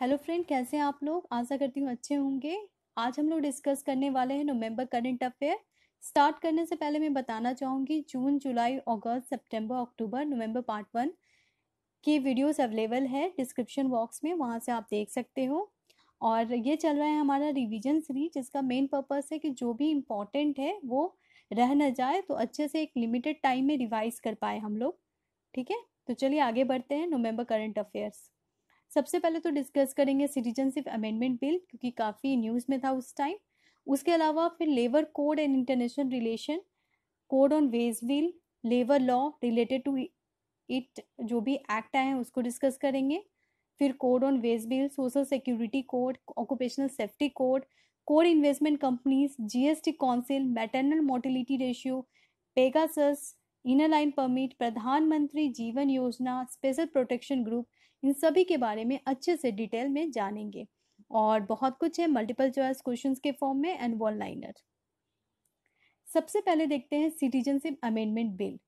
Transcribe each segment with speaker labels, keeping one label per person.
Speaker 1: Hello friend कैसे हैं आप लोग आशा करती हूँ अच्छे होंगे आज हम लोग डिस्कस करने वाले हैं नवंबर करंट अफेयर स्टार्ट करने से पहले मैं बताना चाहूँगी जून जुलाई अगस्त सितंबर अक्टूबर नवंबर पार्ट वन की वीडियोस अवेलेबल है डिस्क्रिप्शन बॉक्स में वहाँ से आप देख सकते हो और ये चल रहा है हमारा रिविजन सीरीज जिसका मेन पर्पज़ है कि जो भी इम्पोर्टेंट है वो रह न जाए तो अच्छे से एक लिमिटेड टाइम में रिवाइज कर पाए हम लोग ठीक है तो चलिए आगे बढ़ते हैं नवम्बर करंट अफेयर्स सबसे पहले तो डिस्कस करेंगे सिटीजनशिप अमेंडमेंट बिल क्योंकि काफ़ी न्यूज़ में था उस टाइम उसके अलावा फिर labour code and international relation code on wage bill labour law related to it जो भी एक्ट आए हैं उसको डिस्कस करेंगे फिर code on wage bill social security code occupational safety code code investment companies GST council maternal mortality ratio Pegasus inner line permit Pradhanmantri जीवन योजना special protection group in सभी के बारे में अच्छे से डिटेल में जानेंगे और बहुत कुछ है मल्टीपल चॉइस क्वेश्चन के फॉर्म में एंड वन लाइनर सबसे पहले देखते हैं citizenship amendment bill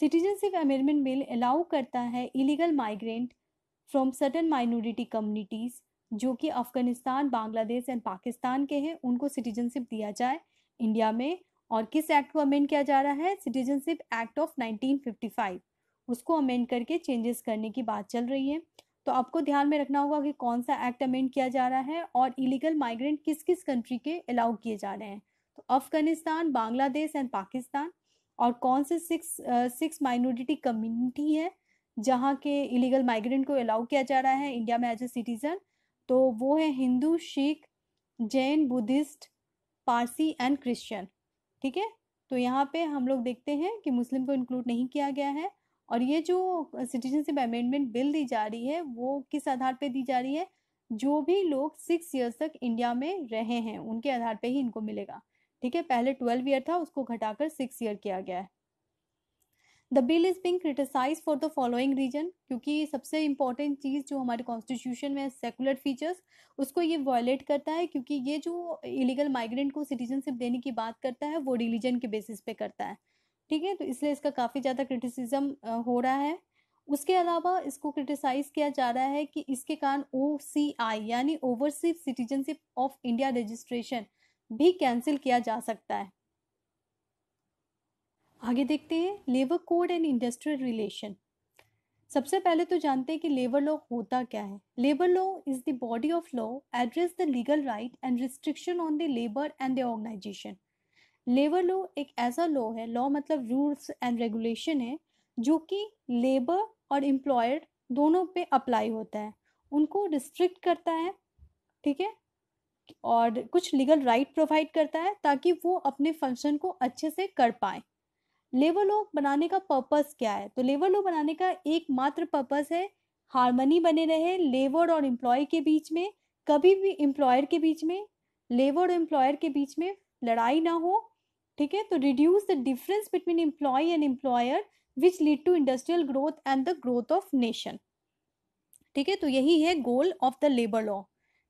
Speaker 1: citizenship amendment bill allow करता है illegal migrant from certain minority communities जो कि अफगानिस्तान बांग्लादेश एंड पाकिस्तान के हैं उनको सिटीजनशिप दिया जाए इंडिया में और किस एक्ट को अमेंड किया जा रहा है सिटीजनशिप एक्ट ऑफ 1955 उसको अमेंड करके चेंजेस करने की बात चल रही है तो आपको ध्यान में रखना होगा कि कौन सा एक्ट अमेंड किया जा रहा है और इलीगल माइग्रेंट किस किस कंट्री के अलाउ किए जा रहे हैं तो अफगानिस्तान बांग्लादेश एंड पाकिस्तान और कौन से सिक्स सिक्स माइनॉरिटी कम्युनिटी है जहाँ के इलीगल माइग्रेंट को अलाउ किया जा रहा है इंडिया में एज ए सिटीज़न तो वो है Hindu Sikh Jain Buddhist Parsi and Christian ठीक है तो यहाँ पे हम लोग देखते हैं कि मुस्लिम को इंक्लूड नहीं किया गया है और ये जो सिटीजनशिप अमेंडमेंट बिल दी जा रही है वो किस आधार पे दी जा रही है जो भी लोग सिक्स ईयर्स तक इंडिया में रहे हैं उनके आधार पे ही इनको मिलेगा ठीक है पहले ट्वेल्व ईयर था उसको घटाकर सिक्स ईयर किया गया है the bill is being criticise for the following reason क्योंकि सबसे इंपॉर्टेंट चीज़ जो हमारे कॉन्स्टिट्यूशन में सेकुलर फीचर्स उसको ये वायलेट करता है क्योंकि ये जो इलीगल माइग्रेंट को सिटीजनशिप देने की बात करता है वो रिलीजन के बेसिस पे करता है ठीक है तो इसलिए इसका काफ़ी ज़्यादा क्रिटिसिज्म हो रहा है उसके अलावा इसको क्रिटिसाइज किया जा रहा है कि इसके कारण ओ सी आई यानी overseas citizenship of India registration भी कैंसिल किया जा सकता है आगे देखते हैं labour code and industrial relation सबसे पहले तो जानते हैं कि लेबर लॉ होता क्या है labour law is the body of law address the legal right and restriction on the labour and the organisation labour law एक ऐसा लॉ है लॉ मतलब रूल्स एंड रेगुलेशन है जो कि लेबर और एम्प्लॉयर दोनों पे अप्लाई होता है उनको रिस्ट्रिक्ट करता है ठीक है और कुछ लीगल राइट प्रोवाइड करता है ताकि वो अपने फंक्शन को अच्छे से कर पाए लेबर लॉ बनाने का पर्पस क्या है तो लेबर लॉ बनाने का एकमात्र पर्पस है हारमनी बने रहे लेबर और एम्प्लॉय के बीच में कभी भी एम्प्लॉयर के बीच में लेबर और एम्प्लॉयर के बीच में लड़ाई ना हो ठीक है तो reduce the difference between employ and employer which lead to industrial growth and the growth of nation ठीक है तो यही है goal of the labour law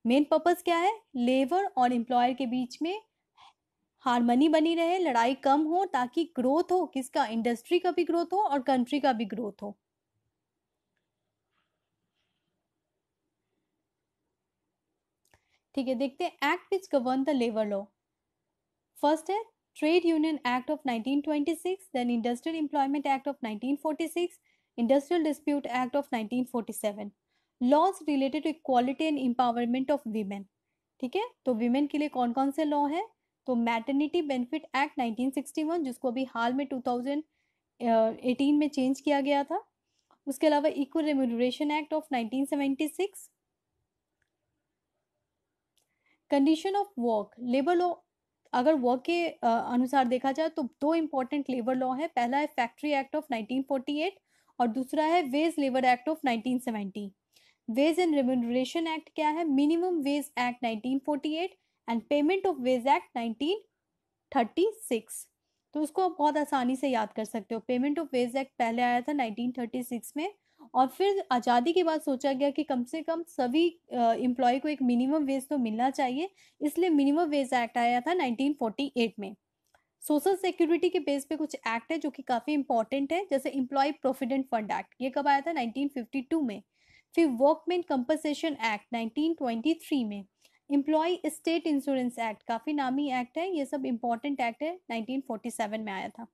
Speaker 1: main purpose क्या है लेबर और एम्प्लॉयर के बीच में हारमनी बनी रहे लड़ाई कम हो ताकि ग्रोथ हो किसका इंडस्ट्री का भी ग्रोथ हो और कंट्री का भी ग्रोथ हो ठीक है देखते हैं act which govern the labour law first है trade union act of 1926, then industrial Employment act of 1946, industrial dispute act of 1947. Laws related to equality and empowerment of women ठीक है तो वीमेन के लिए कौन कौन से लॉ है तो मैटर्निटी बेनिफिट एक्ट 1961 जिसको अभी हाल में 2018 में चेंज किया गया था उसके अलावा equal remuneration act of 1976 condition of work labour law अगर वर्क के अनुसार देखा जाए तो दो इम्पोर्टेंट लेबर लॉ है पहला है फैक्ट्री एक्ट ऑफ 1948 और दूसरा है wage labour act of 1970 wage and remuneration act क्या है minimum wage act 1948 and payment of wage act 1936 तो उसको आप बहुत आसानी से याद कर सकते हो पेमेंट ऑफ वेज एक्ट पहले आया था 1936 में और फिर आज़ादी के बाद सोचा गया कि कम से कम सभी एम्प्लॉय को एक मिनिमम वेज तो मिलना चाहिए इसलिए मिनिमम वेज एक्ट आया था 1948 में सोशल सिक्योरिटी के बेस पे कुछ एक्ट है जो कि काफ़ी इंपॉर्टेंट है जैसे एम्प्लॉय प्रोविडेंट फंड एक्ट ये कब आया था 1952 में फिर वर्कमैन कंपनसेशन एक्ट 1923 में एम्प्लॉय स्टेट इंश्योरेंस एक्ट काफ़ी नामी एक्ट है ये सब इम्पॉर्टेंट एक्ट है 1947 में आया था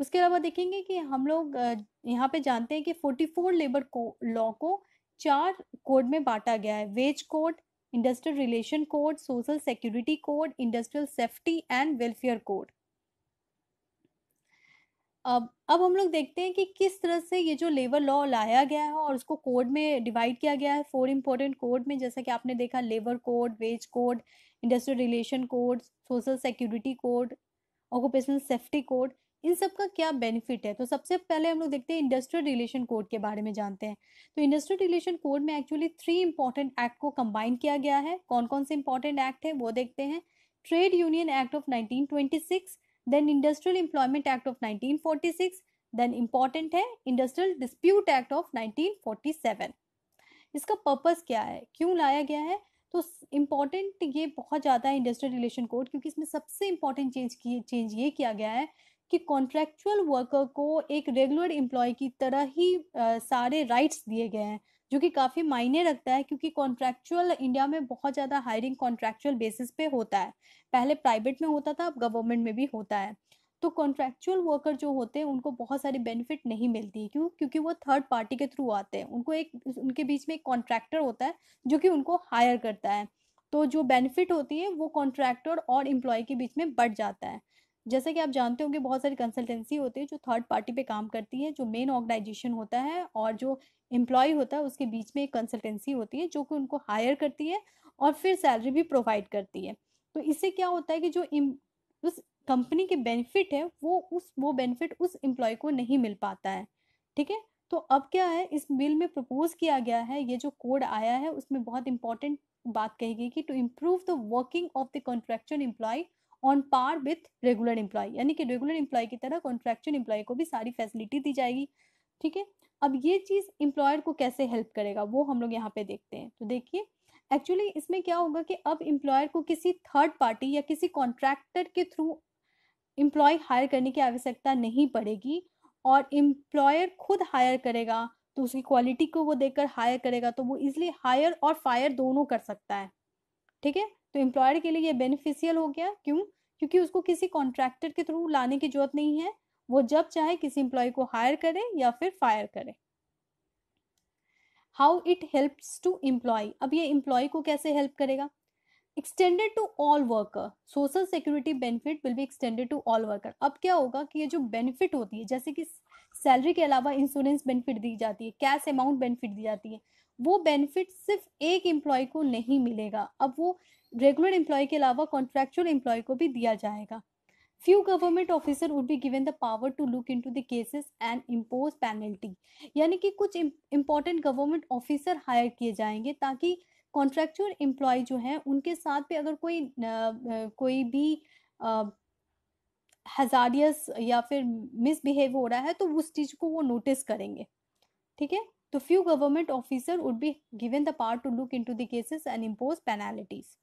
Speaker 1: उसके अलावा देखेंगे कि हम लोग यहाँ पे जानते हैं कि 44 लेबर को लॉ को चार कोड में बांटा गया है wage code industrial relation code social security code industrial safety and welfare code अब अब हम लोग देखते हैं कि किस तरह से ये जो लेबर लॉ लाया गया है और उसको कोड में डिवाइड किया गया है फोर इम्पोर्टेंट कोड में जैसा कि आपने देखा labour code wage code industrial relation code social security code occupational safety code इन सब का क्या बेनिफिट है तो सबसे पहले हम लोग देखते हैं इंडस्ट्रियल रिलेशन कोड के बारे में जानते हैं तो इंडस्ट्रियल रिलेशन कोड में एक्चुअली थ्री इंपॉर्टेंट एक्ट को कंबाइन किया गया है कौन कौन से इंपॉर्टेंट एक्ट है वो देखते हैं trade union act of nineteen then industrial employment act of nineteen then important है industrial dispute act of nineteen इसका पर्पज क्या है क्यों लाया गया है तो इम्पॉर्टेंट ये बहुत ज़्यादा है इंडस्ट्रियल रिलेशन कोड क्योंकि इसमें सबसे इम्पॉर्टेंट चेंज किए चेंज ये किया गया है कि कॉन्ट्रेक्चुअल वर्कर को एक रेगुलर एम्प्लॉय की तरह ही आ, सारे राइट्स दिए गए हैं जो कि काफ़ी मायने रखता है क्योंकि कॉन्ट्रैक्चुअल इंडिया में बहुत ज़्यादा हायरिंग कॉन्ट्रैक्चुअल बेसिस पे होता है पहले प्राइवेट में होता था अब गवर्नमेंट में भी होता है तो कॉन्ट्रैक्चुअल वर्कर जो होते हैं उनको बहुत सारी बेनिफिट नहीं मिलती क्यों क्योंकि वो थर्ड पार्टी के थ्रू आते हैं उनको एक उनके बीच में एक कॉन्ट्रैक्टर होता है जो कि उनको हायर करता है तो जो बेनिफिट होती है वो कॉन्ट्रैक्टर और एम्प्लॉय के बीच में बढ़ जाता है जैसा कि आप जानते होंगे बहुत सारी कंसल्टेंसी होती है जो थर्ड पार्टी पे काम करती है जो मेन ऑर्गेनाइजेशन होता है और जो एम्प्लॉय होता है उसके बीच में एक कंसल्टेंसी होती है जो कि उनको हायर करती है और फिर सैलरी भी प्रोवाइड करती है तो इससे क्या होता है कि जो उस कंपनी के बेनिफिट है वो उस वो बेनिफिट उस एम्प्लॉय को नहीं मिल पाता है ठीक है तो अब क्या है इस बिल में प्रपोज किया गया है ये जो कोड आया है उसमें बहुत इंपॉर्टेंट बात कही गई कि to improve the working of the contractual employ on par with regular employ यानी कि रेगुलर एम्प्लॉय की तरह कॉन्ट्रेक्चुअल एम्प्लॉय को भी सारी फैसिलिटी दी जाएगी ठीक है अब ये चीज़ एम्प्लॉयर को कैसे हेल्प करेगा वो हम लोग यहाँ पे देखते हैं तो देखिए एक्चुअली इसमें क्या होगा कि अब एम्प्लॉयर को किसी थर्ड पार्टी या किसी कॉन्ट्रैक्टर के थ्रू एम्प्लॉय हायर करने की आवश्यकता नहीं पड़ेगी और एम्प्लॉयर खुद हायर करेगा तो उसकी क्वालिटी को वो देखकर हायर करेगा तो वो इजिली हायर और फायर दोनों कर सकता है ठीक है तो एम्प्लॉयर के लिए ये बेनिफिशियल हो गया क्यों क्योंकि उसको किसी कॉन्ट्रैक्टर के थ्रू लाने की जरूरत नहीं है वो जब चाहे किसी एम्प्लॉय को हायर करे या फिर फायर करे how it help to employ अब ये एम्प्लॉय को कैसे हेल्प करेगा extended to all worker social security benefit will be extended to all worker अब क्या होगा कि ये जो बेनिफिट होती है जैसे कि सैलरी के अलावा इंश्योरेंस बेनिफिट दी जाती है कैश अमाउंट बेनिफिट दी जाती है वो बेनिफिट सिर्फ एक एम्प्लॉय को नहीं मिलेगा अब वो रेगुलर एम्प्लॉय के अलावा कॉन्ट्रेक्चुअल एम्प्लॉय को भी दिया जाएगा few government officer would be be the power to look into the cases and impose penalty यानी कि कुछ इम्पोर्टेंट गवर्नमेंट ऑफिसर हायर किए जाएंगे ताकि कॉन्ट्रेक्चुअल एम्प्लॉय जो हैं उनके साथ पे अगर कोई न, कोई भी हजारियस या फिर मिसबिहेव हो रहा है तो उस चीज़ को वो नोटिस करेंगे ठीक है तो few government officer would be given the power to look into the cases and impose penalties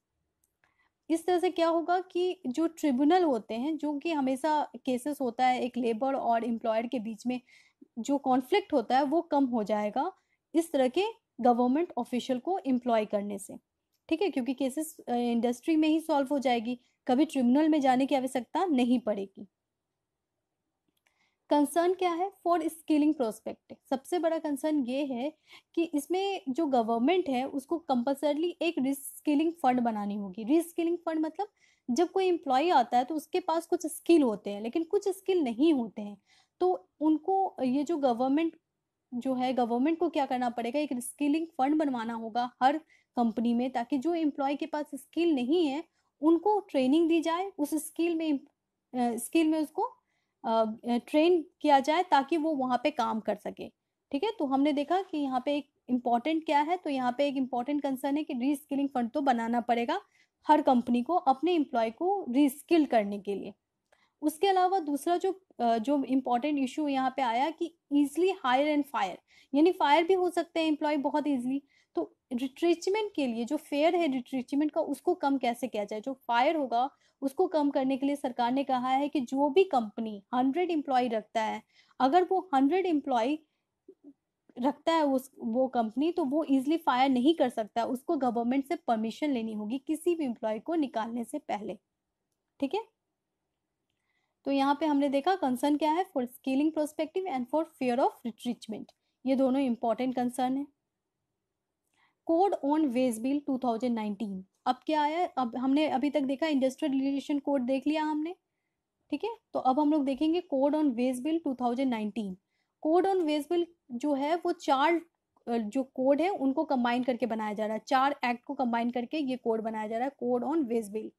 Speaker 1: इस तरह से क्या होगा कि जो ट्रिब्यूनल होते हैं जो कि हमेशा केसेस होता है एक लेबर और एम्प्लॉयड के बीच में जो कॉन्फ्लिक्ट होता है वो कम हो जाएगा इस तरह के गवर्नमेंट ऑफिशियल को एम्प्लॉय करने से ठीक है क्योंकि केसेस इंडस्ट्री में ही सॉल्व हो जाएगी कभी ट्रिब्यूनल में जाने की आवश्यकता नहीं पड़ेगी कंसर्न क्या है फॉर स्केलिंग प्रोस्पेक्ट सबसे बड़ा कंसर्न ये है कि इसमें जो गवर्नमेंट है उसको कंपल्सरली एक रिस्किलिंग फंड बनानी होगी रिस्किलिंग फंड मतलब जब कोई एम्प्लॉय आता है तो उसके पास कुछ स्किल होते हैं लेकिन कुछ स्किल नहीं होते हैं तो उनको ये जो गवर्नमेंट जो है गवर्नमेंट को क्या करना पड़ेगा एक स्किलिंग फंड बनवाना होगा हर कंपनी में ताकि जो एम्प्लॉय के पास स्किल नहीं है उनको ट्रेनिंग दी जाए उस स्किल में स्किल में उसको ट्रेन किया जाए ताकि वो वहाँ पे काम कर सके ठीक है तो हमने देखा कि यहाँ पे एक इम्पॉर्टेंट क्या है तो यहाँ पे एक इम्पॉर्टेंट कंसर्न है कि रीस्किलिंग फंड तो बनाना पड़ेगा हर कंपनी को अपने एम्प्लॉय को रीस्किल करने के लिए उसके अलावा दूसरा जो जो इम्पोर्टेंट इशू यहाँ पे आया कि ईजिली हायर एंड फायर यानी फायर भी हो सकते हैं एम्प्लॉय बहुत ईजिली तो रिट्रीचमेंट के लिए जो फेयर है रिट्रीचमेंट का उसको कम कैसे किया जाए जो फायर होगा उसको कम करने के लिए सरकार ने कहा है कि जो भी कंपनी हंड्रेड एम्प्लॉय रखता है अगर वो हंड्रेड एम्प्लॉय रखता है उस वो कंपनी तो वो इजिली फायर नहीं कर सकता उसको गवर्नमेंट से परमिशन लेनी होगी किसी भी एम्प्लॉय को निकालने से पहले ठीक है तो यहाँ पे हमने देखा कंसर्न क्या है for scaling prospective and for fear of retrenchment ये दोनों इंपॉर्टेंट कंसर्न है कोड ऑन वेज बिल 2019 अब क्या आया अब हमने अभी तक देखा इंडस्ट्रियल रिलेशन कोड देख लिया हमने ठीक है तो अब हम लोग देखेंगे code on wage bill 2019 code on wage bill जो है वो चार जो कोड है उनको कंबाइन करके बनाया जा रहा है चार एक्ट को कंबाइन करके ये कोड बनाया जा रहा है कोड ऑन वेज बिल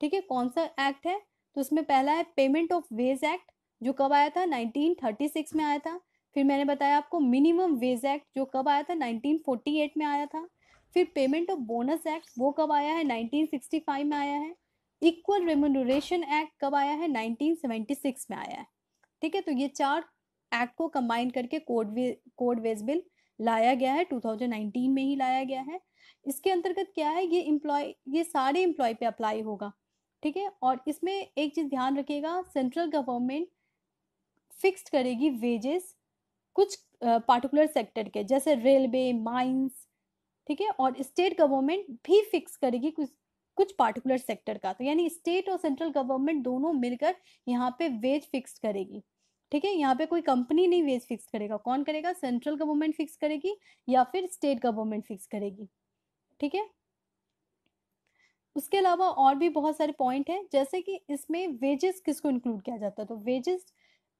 Speaker 1: ठीक है कौन सा एक्ट है तो उसमें पहला है पेमेंट ऑफ वेज एक्ट जो कब आया था 1936 में आया था फिर मैंने बताया आपको मिनिमम वेज एक्ट जो कब आया था 1948 में आया था फिर पेमेंट ऑफ बोनस एक्ट वो कब आया है 1965 में आया है इक्वल रेमोनोरेशन एक्ट कब आया है 1976 में आया है ठीक है तो ये चार एक्ट को कंबाइन करके code way code wage bill लाया गया है 2019 में ही लाया गया है इसके अंतर्गत क्या है ये इम्प्लॉय ये सारे इम्प्लॉय पे अप्लाई होगा ठीक है और इसमें एक चीज़ ध्यान रखिएगा सेंट्रल गवर्नमेंट फिक्स्ड करेगी वेजेस कुछ पार्टिकुलर सेक्टर के जैसे रेलवे माइंस ठीक है और स्टेट गवर्नमेंट भी फिक्स करेगी कुछ कुछ पार्टिकुलर सेक्टर का तो यानी स्टेट और सेंट्रल गवर्नमेंट दोनों मिलकर यहाँ पे वेज फिक्स करेगी ठीक है यहाँ पे कोई कंपनी नहीं वेज फिक्स करेगा कौन करेगा सेंट्रल गवर्नमेंट फिक्स करेगी या फिर स्टेट गवर्नमेंट फिक्स करेगी ठीक है उसके अलावा और भी बहुत सारे पॉइंट हैं जैसे कि इसमें वेजेस किसको इंक्लूड किया जाता है तो वेजेस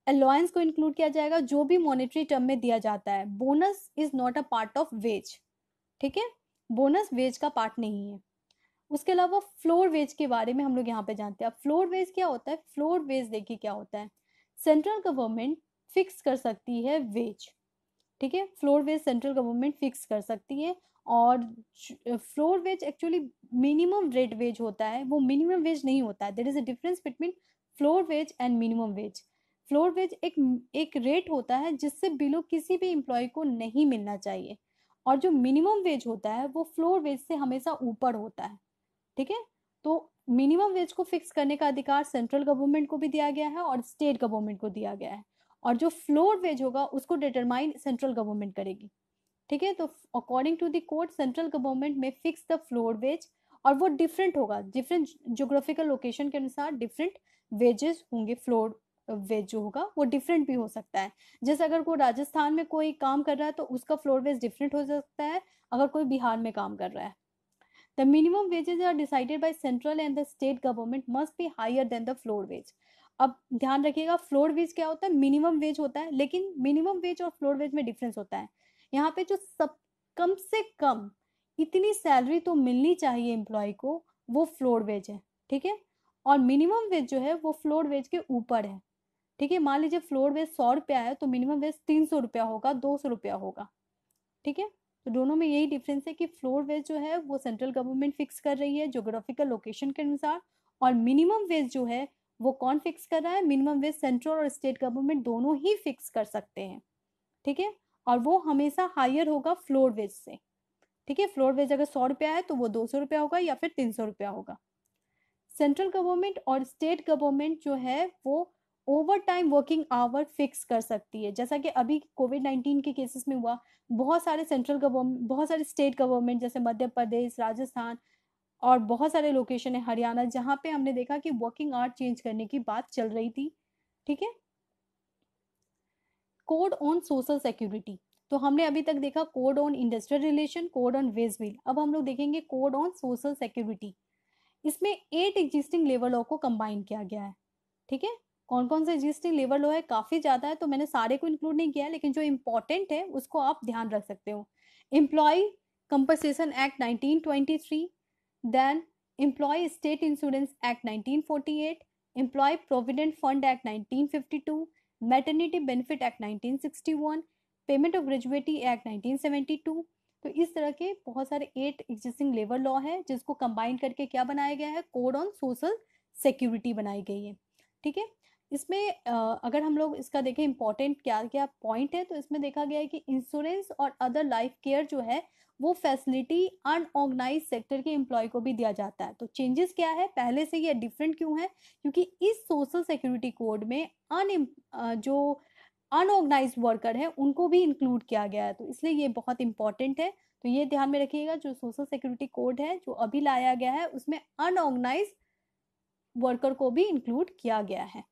Speaker 1: अलाउंस को इंक्लूड किया जाएगा जो भी मॉनेटरी टर्म में दिया जाता है bonus is not a part of wage ठीक है बोनस वेज का पार्ट नहीं है उसके अलावा फ्लोर वेज के बारे में हम लोग यहाँ पे जानते हैं फ्लोर वेज क्या होता है फ्लोर वेज देखिए क्या होता है सेंट्रल गवर्नमेंट फिक्स कर सकती है वेज ठीक है floor wage central government fix कर सकती है और floor wage actually minimum rate wage होता है वो मिनिमम वेज नहीं होता है there is a difference between floor wage and minimum wage floor wage एक एक रेट होता है जिससे बिलो किसी भी एम्प्लॉय को नहीं मिलना चाहिए और जो मिनिमम वेज होता है वो फ्लोर वेज से हमेशा ऊपर होता है ठीक है तो मिनिमम वेज को फिक्स करने का अधिकार सेंट्रल गवर्नमेंट को भी दिया गया है और स्टेट गवर्नमेंट को दिया गया है और जो फ्लोर वेज होगा उसको डिटरमाइन सेंट्रल गवर्नमेंट करेगी ठीक है तो according to the court central government में फिक्स द फ्लोर वेज और वो डिफरेंट होगा डिफरेंट जोग्राफिकल लोकेशन के अनुसार डिफरेंट वेजेस होंगे फ्लोर वेज जो होगा वो डिफरेंट भी हो सकता है जैसे अगर कोई राजस्थान में कोई काम कर रहा है तो उसका फ्लोर वेज डिफरेंट हो सकता है अगर कोई बिहार में काम कर रहा है the minimum wages are decided by central and the state government must be higher than the floor wage अब ध्यान रखिएगा फ्लोर वेज क्या होता है मिनिमम वेज होता है लेकिन मिनिमम वेज और फ्लोर वेज में डिफरेंस होता है यहाँ पे जो सब कम से कम इतनी सैलरी तो मिलनी चाहिए एम्प्लॉय को वो फ्लोर वेज है ठीक है और मिनिमम वेज जो है वो फ्लोर वेज के ऊपर है ठीक है मान लीजिए फ्लोर वेज सौ रुपया है तो मिनिमम वेज तीन सौ रुपया होगा दो सौ रुपया होगा ठीक है तो दोनों में यही डिफरेंस है कि फ्लोर वेज जो है वो सेंट्रल गवर्नमेंट फिक्स कर रही है जोग्राफिकल लोकेशन के अनुसार और मिनिमम वेज जो है वो कौन फिक्स कर रहा है मिनिमम वेज सेंट्रल और स्टेट गवर्नमेंट दोनों ही फिक्स कर सकते हैं ठीक है और वो हमेशा हायर होगा फ्लोर वेज से ठीक है फ्लोर वेज अगर सौ रुपया है तो वो दो सौ रुपया होगा या फिर तीन सौ रुपया होगा सेंट्रल गवर्नमेंट और स्टेट गवर्नमेंट जो है वो overtime working hour fix कर सकती है जैसा कि अभी कोविड नाइन्टीन के केसेस में हुआ बहुत सारे सेंट्रल गवर्नमेंट बहुत सारे स्टेट गवर्नमेंट जैसे मध्य प्रदेश राजस्थान और बहुत सारे लोकेशन है हरियाणा जहाँ पे हमने देखा कि वर्किंग आवर चेंज करने की बात चल रही थी ठीक है कोड ऑन सोशल सिक्योरिटी तो हमने अभी तक देखा code on industrial relation code on wage bill अब हम लोग देखेंगे कोड ऑन सोशल सिक्योरिटी इसमें एट एग्जिस्टिंग लेबर लॉ को कंबाइन किया गया है ठीक है कौन कौन से एग्जिस्टिंग लेबर लॉ है काफ़ी ज़्यादा है तो मैंने सारे को इंक्लूड नहीं किया है लेकिन जो इम्पोर्टेंट है उसको आप ध्यान रख सकते हो employee compensation act 1923 then employee state insurance act 1948 employee provident fund act 1952 maternity benefit act 1961 payment of gratuity act 1972 तो इस तरह के बहुत सारे एट एग्जिस्टिंग लेबर लॉ है जिसको कंबाइन करके क्या बनाया गया है कोड ऑन सोशल सिक्योरिटी बनाई गई है ठीक है इसमें अगर हम लोग इसका देखें इंपॉर्टेंट क्या क्या पॉइंट है तो इसमें देखा गया है कि इंश्योरेंस और अदर लाइफ केयर जो है वो फैसिलिटी अनऑर्गेनाइज सेक्टर के एम्प्लॉय को भी दिया जाता है तो चेंजेस क्या है पहले से ये डिफरेंट क्यों है क्योंकि इस सोशल सिक्योरिटी कोड में अन जो अनऑर्गेनाइज वर्कर है उनको भी इंक्लूड किया गया है तो इसलिए ये बहुत इंपॉर्टेंट है तो ये ध्यान में रखिएगा जो सोशल सिक्योरिटी कोड है जो अभी लाया गया है उसमें अनऑर्गेनाइज वर्कर को भी इंक्लूड किया गया है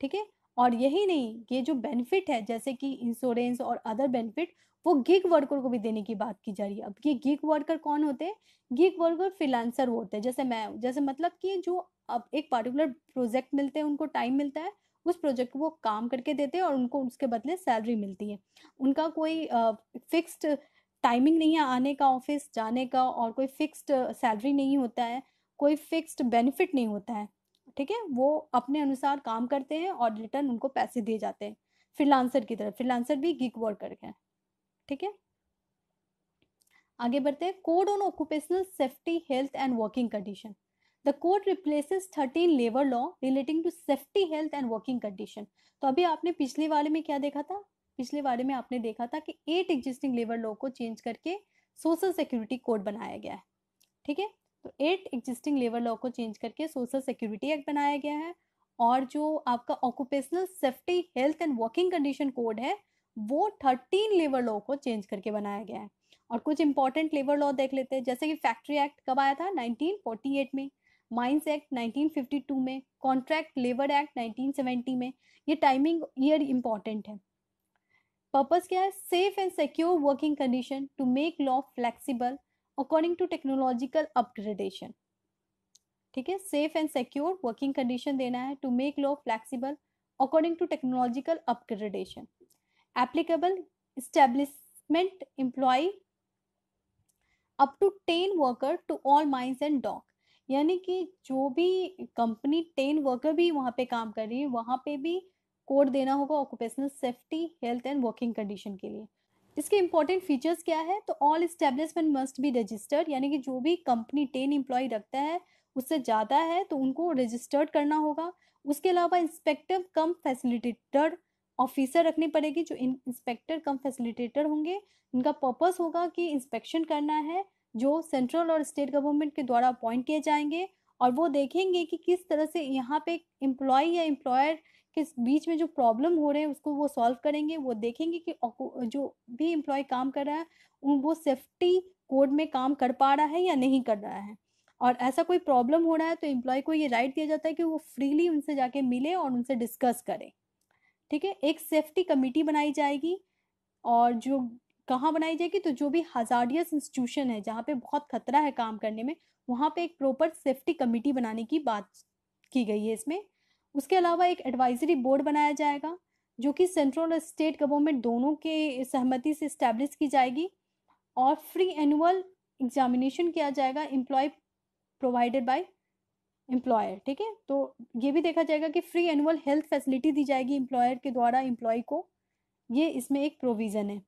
Speaker 1: ठीक है और यही नहीं ये जो बेनिफिट है जैसे कि इंश्योरेंस और अदर बेनिफिट वो गिग वर्कर को भी देने की बात की जा रही है अब ये गिग वर्कर कौन होते हैं गिग वर्कर फिलानसर होते हैं जैसे मैं जैसे मतलब कि जो अब एक पर्टिकुलर प्रोजेक्ट मिलते हैं उनको टाइम मिलता है उस प्रोजेक्ट को वो काम करके देते हैं और उनको उसके बदले सैलरी मिलती है उनका कोई फिक्स्ड टाइमिंग नहीं है आने का ऑफिस जाने का और कोई फिक्स्ड सैलरी नहीं होता है कोई फिक्स्ड बेनिफिट नहीं होता है ठीक है वो अपने अनुसार काम करते हैं और रिटर्न उनको पैसे दिए जाते हैं फ्रीलांसर की तरह फ्रीलांसर भी गिग वर्कर है ठीक है आगे बढ़ते हैं code on occupational safety health and working condition the code replaces thirteen labour law relating to safety health and working condition तो अभी आपने पिछले वाले में क्या देखा था पिछले वाले में आपने देखा था कि एट एग्जिस्टिंग लेबर लॉ को चेंज करके सोशल सिक्योरिटी कोड बनाया गया है ठीक है तो एट एग्जिस्टिंग लेबर लॉ को चेंज करके सोशल सिक्योरिटी एक्ट बनाया गया है और जो आपका occupational safety health and working condition code है वो थर्टीन लेबर लॉ को चेंज करके बनाया गया है और कुछ इंपॉर्टेंट लेबर लॉ देख लेते हैं जैसे कि फैक्ट्री एक्ट कब आया था 1948 में माइंस एक्ट 1952 में कॉन्ट्रैक्ट लेबर एक्ट 1970 में ये टाइमिंग ईयर इंपॉर्टेंट है पर्पस क्या है safe and secure working condition to make law flexible according to technological upgradation ठीक है safe and secure working condition देना है to make law flexible according to technological upgradation applicable establishment employee up to ten worker to all mines and dock यानी कि जो भी company ten worker भी वहाँ पे काम कर रही है वहाँ पे भी कोड देना होगा occupational safety health and working condition के लिए इसके इंपॉर्टेंट फीचर्स क्या है तो all establishment must be registered यानी कि जो भी कंपनी टेन एम्प्लॉय रखता है उससे ज़्यादा है तो उनको रजिस्टर्ड करना होगा उसके अलावा इंस्पेक्टर कम फैसिलिटेटर ऑफिसर रखनी पड़ेगी जो इन इंस्पेक्टर कम फैसिलिटेटर होंगे इनका पर्पस होगा कि इंस्पेक्शन करना है जो सेंट्रल और स्टेट गवर्नमेंट के द्वारा अपॉइंट किए जाएंगे और वो देखेंगे कि किस तरह से यहाँ पे एम्प्लॉय या एम्प्लॉयर के बीच में जो प्रॉब्लम हो रहे हैं उसको वो सॉल्व करेंगे वो देखेंगे कि जो भी एम्प्लॉय काम कर रहा है वो सेफ्टी कोड में काम कर पा रहा है या नहीं कर रहा है और ऐसा कोई प्रॉब्लम हो रहा है तो एम्प्लॉय को ये राइट दिया जाता है कि वो फ्रीली उनसे जाके मिले और उनसे डिस्कस करें ठीक है एक सेफ्टी कमेटी बनाई जाएगी और जो कहाँ बनाई जाएगी तो जो भी हजार्डियस इंस्टीट्यूशन है जहाँ पे बहुत खतरा है काम करने में वहाँ पे एक प्रॉपर सेफ्टी कमेटी बनाने की बात की गई है इसमें उसके अलावा एक एडवाइजरी बोर्ड बनाया जाएगा जो कि सेंट्रल और स्टेट गवर्नमेंट दोनों के सहमति से इस्टेब्लिश की जाएगी और फ्री एनुअल एग्जामिनेशन किया जाएगा एम्प्लॉय प्रोवाइडेड बाई एम्प्लॉयर ठीक है तो ये भी देखा जाएगा कि फ्री एनुअल हेल्थ फैसिलिटी दी जाएगी एम्प्लॉयर के द्वारा एम्प्लॉय को ये इसमें एक प्रोविज़न है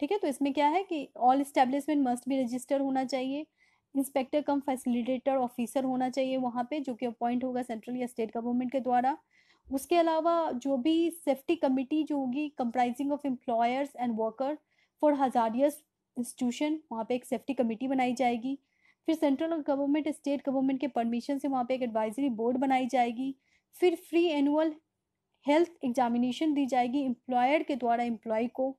Speaker 1: ठीक है तो इसमें क्या है कि ऑल इस्टेब्लिशमेंट मस्ट भी रजिस्टर होना चाहिए इंस्पेक्टर कम फैसिलिटेटर ऑफिसर होना चाहिए वहाँ पे जो कि अपॉइंट होगा सेंट्रल या स्टेट गवर्नमेंट के द्वारा उसके अलावा जो भी सेफ्टी कमिटी जो होगी comprising of employers and worker for hazardous institution वहाँ पे एक सेफ्टी कमेटी बनाई जाएगी फिर सेंट्रल गवर्नमेंट स्टेट गवर्नमेंट के परमिशन से वहाँ पे एक एडवाइजरी बोर्ड बनाई जाएगी फिर फ्री एनुअल हेल्थ एग्जामिनेशन दी जाएगी एम्प्लॉयर के द्वारा एम्प्लॉय को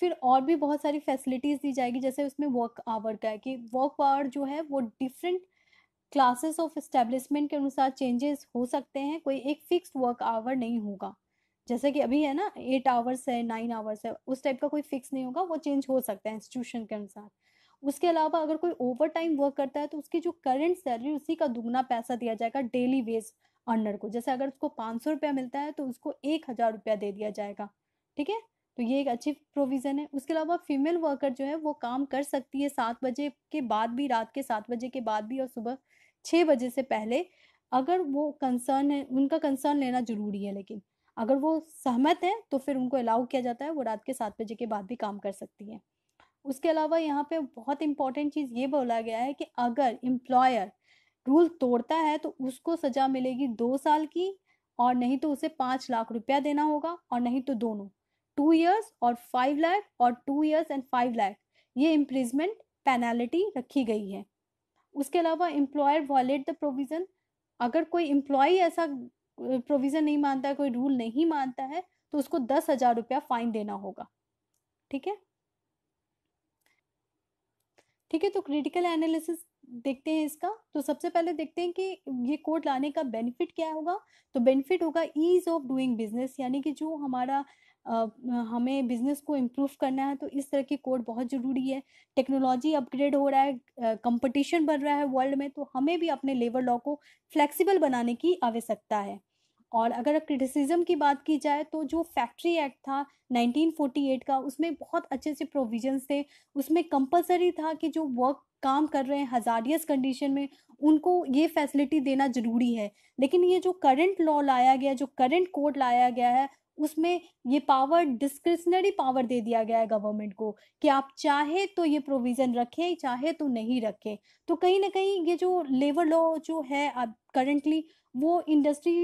Speaker 1: फिर और भी बहुत सारी फैसिलिटीज़ दी जाएगी जैसे उसमें वर्क आवर का है कि वर्क आवर जो है वो डिफरेंट क्लासेस ऑफ इस्टेब्लिशमेंट के अनुसार चेंजेस हो सकते हैं कोई एक फिक्स्ड वर्क आवर नहीं होगा जैसे कि अभी है ना एट आवर्स है नाइन आवर्स है उस टाइप का कोई फिक्स नहीं होगा वो चेंज हो सकता है इंस्टीट्यूशन के अनुसार उसके अलावा अगर कोई ओवर टाइम वर्क करता है तो उसकी जो करंट सैलरी उसी का दुगना पैसा दिया जाएगा डेली वेज अर्नर को जैसे अगर उसको पाँच सौ रुपया मिलता है तो उसको एक हज़ार रुपया दे दिया जाएगा ठीक है तो ये एक अच्छी प्रोविज़न है उसके अलावा फीमेल वर्कर जो है वो काम कर सकती है सात बजे के बाद भी रात के सात बजे के बाद भी और सुबह छः बजे से पहले अगर वो कंसर्न है उनका कंसर्न लेना ज़रूरी है लेकिन अगर वो सहमत हैं तो फिर उनको अलाउ किया जाता है वो रात के सात बजे के बाद भी काम कर सकती हैं उसके अलावा यहाँ पे बहुत इंपॉर्टेंट चीज़ ये बोला गया है कि अगर एम्प्लॉयर रूल तोड़ता है तो उसको सज़ा मिलेगी दो साल की और नहीं तो उसे पाँच लाख रुपया देना होगा और नहीं तो दोनों टू ईयर्स और फाइव लाख और two years and five lakh ये इम्प्रिजमेंट पेनल्टी रखी गई है उसके अलावा एम्प्लॉयर वॉलेट द प्रोविज़न अगर कोई एम्प्लॉय ऐसा प्रोविज़न नहीं मानता है कोई रूल नहीं मानता है तो उसको दस हजार रुपया फाइन देना होगा ठीक है ठीक है तो क्रिटिकल एनालिसिस देखते हैं इसका तो सबसे पहले देखते हैं कि ये कोर्ट लाने का बेनिफिट क्या होगा तो बेनिफिट होगा ईज ऑफ डूइंग बिजनेस यानी कि जो हमारा हमें बिजनेस को इम्प्रूव करना है तो इस तरह की कोड बहुत ज़रूरी है टेक्नोलॉजी अपग्रेड हो रहा है कंपटीशन बढ़ रहा है वर्ल्ड में तो हमें भी अपने लेबर लॉ को फ्लेक्सिबल बनाने की आवश्यकता है और अगर क्रिटिसिज्म की बात की जाए तो जो फैक्ट्री एक्ट था 1948 का उसमें बहुत अच्छे से प्रोविजंस थे उसमें कंपलसरी था कि जो वर्क काम कर रहे हैं हजारियस कंडीशन में उनको ये फैसिलिटी देना जरूरी है लेकिन ये जो करंट लॉ लाया गया जो करंट कोड लाया गया है उसमें ये पावर डिस्क्रिशनरी पावर दे दिया गया है गवर्नमेंट को कि आप चाहे तो ये प्रोविजन रखें चाहे तो नहीं रखें तो कहीं ना कहीं ये जो लेबर लॉ जो है अब करंटली वो इंडस्ट्री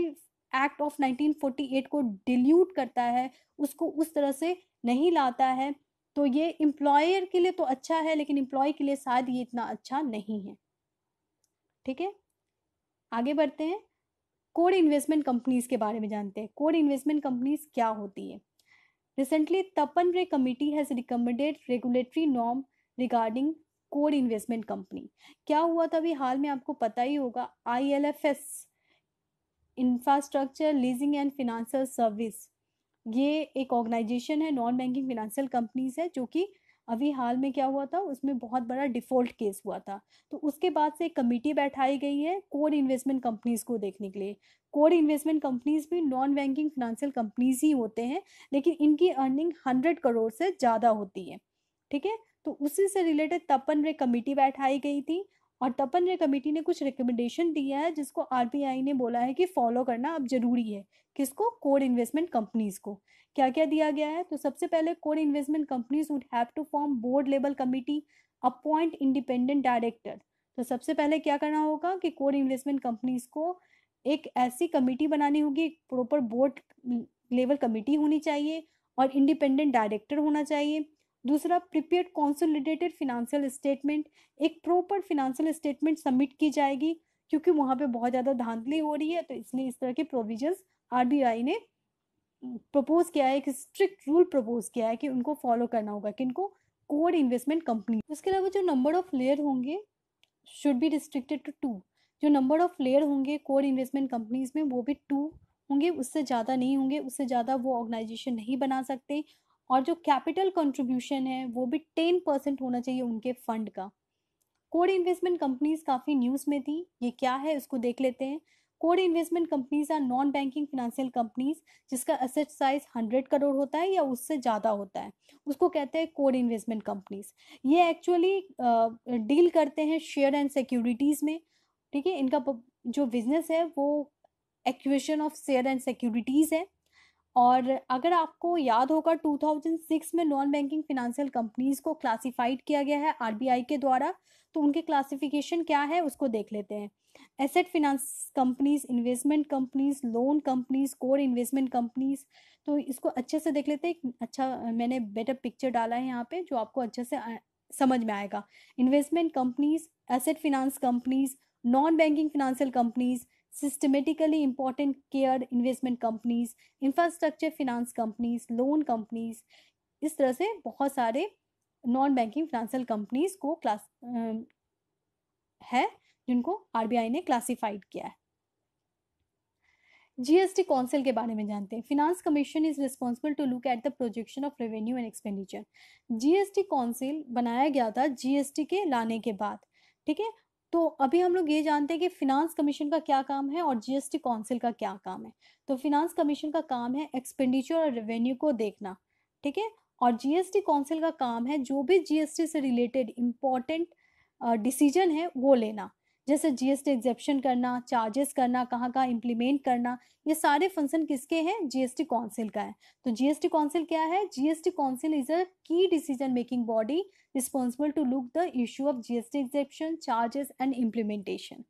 Speaker 1: एक्ट ऑफ 1948 को डिल्यूट करता है उसको उस तरह से नहीं लाता है तो ये एम्प्लॉयर के लिए तो अच्छा है लेकिन एम्प्लॉय के लिए शायद ये इतना अच्छा नहीं है ठीक है आगे बढ़ते हैं कोड इन्वेस्टमेंट कंपनीज के बारे में जानते हैं कोड इन्वेस्टमेंट कंपनीज क्या होती है recently Tapan Ray committee has recommended regulatory norm regarding core investment company क्या हुआ था अभी हाल में आपको पता ही होगा I L F S infrastructure leasing and financial service ये एक ऑर्गेनाइजेशन है नॉन बैंकिंग फिनेंशियल कंपनीज है जो कि अभी हाल में क्या हुआ था उसमें बहुत बड़ा डिफॉल्ट केस हुआ था तो उसके बाद से एक कमेटी बैठाई गई है कोर इन्वेस्टमेंट कंपनीज को देखने के लिए कोर इन्वेस्टमेंट कंपनीज भी नॉन बैंकिंग फाइनेंशियल कंपनीज ही होते हैं लेकिन इनकी अर्निंग हंड्रेड करोड़ से ज़्यादा होती है ठीक है तो उसी से रिलेटेड तपन में कमेटी बैठाई गई थी और तपन रे कमेटी ने कुछ रिकमेंडेशन दिया है जिसको आर ने बोला है कि फॉलो करना अब जरूरी है किसको कोड इन्वेस्टमेंट कंपनीज को क्या क्या दिया गया है तो सबसे पहले core investment companies would have to form board level committee appoint independent director तो सबसे पहले क्या करना होगा कि कोड इन्वेस्टमेंट कंपनीज को एक ऐसी कमेटी बनानी होगी प्रॉपर बोर्ड लेवल कमेटी होनी चाहिए और इंडिपेंडेंट डायरेक्टर होना चाहिए दूसरा प्रिपेयर कॉन्सोलिडेटेड फिनेंशियल स्टेटमेंट एक प्रॉपर फिनेंशियल स्टेटमेंट सबमिट की जाएगी क्योंकि वहां पे बहुत ज़्यादा धांधली हो रही है तो इसलिए इस तरह के प्रोविजंस आरबीआई ने प्रपोज किया है एक स्ट्रिक्ट रूल प्रपोज किया है कि उनको फॉलो करना होगा कि इनको कोर इन्वेस्टमेंट कंपनी उसके अलावा जो नंबर ऑफ लेयर होंगे should be restricted to two जो नंबर ऑफ लेयर होंगे कोर इन्वेस्टमेंट कंपनीज में वो भी टू होंगे उससे ज़्यादा नहीं होंगे उससे ज़्यादा वो ऑर्गेनाइजेशन नहीं बना सकते और जो कैपिटल कंट्रीब्यूशन है वो भी टेन परसेंट होना चाहिए उनके फंड का कोड इन्वेस्टमेंट कंपनीज काफ़ी न्यूज़ में थी ये क्या है उसको देख लेते हैं core investment companies are non banking financial companies जिसका असेट साइज हंड्रेड करोड़ होता है या उससे ज़्यादा होता है उसको कहते हैं कोड इन्वेस्टमेंट कंपनीज ये एक्चुअली डील uh, करते हैं शेयर एंड सिक्योरिटीज़ में ठीक है इनका जो बिजनेस है वो acquisition of share and securities है और अगर आपको याद होगा 2006 में नॉन बैंकिंग फिनेंशियल कंपनीज को क्लासिफाइड किया गया है आरबीआई के द्वारा तो उनके क्लासिफिकेशन क्या है उसको देख लेते हैं asset finance companies investment companies loan companies core investment companies तो इसको अच्छे से देख लेते हैं अच्छा मैंने बेटर पिक्चर डाला है यहाँ पे जो आपको अच्छे से समझ में आएगा investment companies asset finance companies non banking financial companies systematically important care investment companies infrastructure finance companies loan companies इस तरह से बहुत सारे नॉन बैंकिंग फाइनेंशियल कंपनीज को क्लास है जिनको आरबीआई ने क्लासिफाइड किया है जीएसटी काउंसिल के बारे में जानते हैं finance commission is responsible to look at the projection of revenue and expenditure GST council बनाया गया था जीएसटी के लाने के बाद ठीक है तो अभी हम लोग ये जानते हैं कि फिनांस कमीशन का क्या काम है और जीएसटी काउंसिल का क्या काम है तो फिनांस कमीशन का काम है एक्सपेंडिचर और रेवेन्यू को देखना ठीक है और जीएसटी काउंसिल का काम है जो भी जीएसटी से रिलेटेड इम्पॉर्टेंट डिसीजन है वो लेना जैसे जीएसटी एग्जेप्शन करना चार्जेस करना कहाँ कहाँ इम्प्लीमेंट करना ये सारे फंक्शन किसके हैं जीएसटी काउंसिल का है तो जीएसटी काउंसिल क्या है GST council is a key decision making body responsible to look the issue of GST exemption charges and implementation